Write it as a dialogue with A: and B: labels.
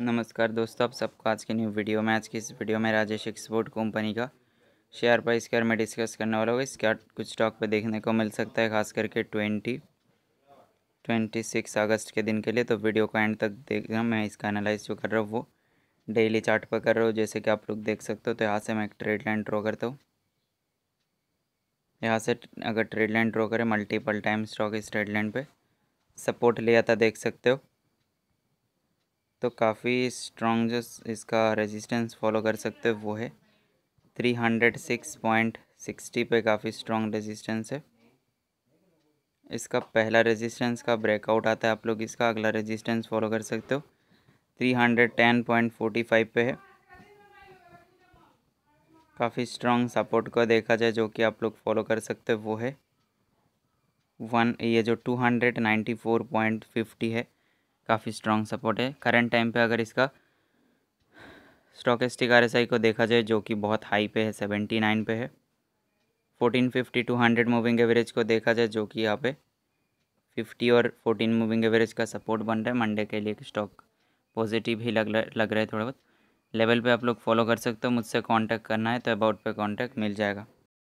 A: नमस्कार दोस्तों आप सबको आज की न्यू वीडियो में आज की इस वीडियो में राजेश एक्सपोर्ट कंपनी का शेयर प्राइस के में डिस्कस करने वाला हूँ इसका कुछ स्टॉक पे देखने को मिल सकता है खास करके ट्वेंटी ट्वेंटी सिक्स अगस्त के दिन के लिए तो वीडियो को एंड तक देख रहा हूँ मैं इसका एनालाइज जो कर रहा हूँ वो डेली चार्ट पर कर रहा हूँ जैसे कि आप लोग देख सकते हो तो यहाँ से मैं एक ट्रेड लाइन ड्रॉ करता हूँ यहाँ से अगर ट्रेड लाइन ड्रॉ करें मल्टीपल टाइम स्टॉक इस ट्रेड लाइन पर सपोर्ट लिया था देख सकते हो तो काफ़ी स्ट्रॉन्ग जो इसका रेजिस्टेंस फॉलो कर सकते हो वो है three hundred six point sixty पर काफ़ी स्ट्रॉन्ग रेजिस्टेंस है इसका पहला रेजिस्टेंस का ब्रेकआउट आता है आप लोग इसका अगला रेजिस्टेंस फॉलो कर सकते हो three hundred ten point forty five पर है काफ़ी स्ट्रॉन्ग सपोर्ट का देखा जाए जो कि आप लोग फॉलो कर सकते हो वो है वन ये जो two hundred ninety four point fifty है काफ़ी स्ट्रॉन्ग सपोर्ट है करंट टाइम पे अगर इसका स्टॉकेस्टिक आर एस आई को देखा जाए जो कि बहुत हाई पे है सेवेंटी नाइन पे है fourteen fifty two hundred moving average को देखा जाए जो कि यहाँ पे फिफ्टी और फोर्टीन मूविंग एवरेज का सपोर्ट बन रहा है मंडे के लिए स्टॉक पॉजिटिव ही लग लग रहा है थोड़ा बहुत लेवल पर आप लोग फॉलो कर सकते हो मुझसे कॉन्टैक्ट करना है तो अबाउट पर कॉन्टैक्ट मिल जाएगा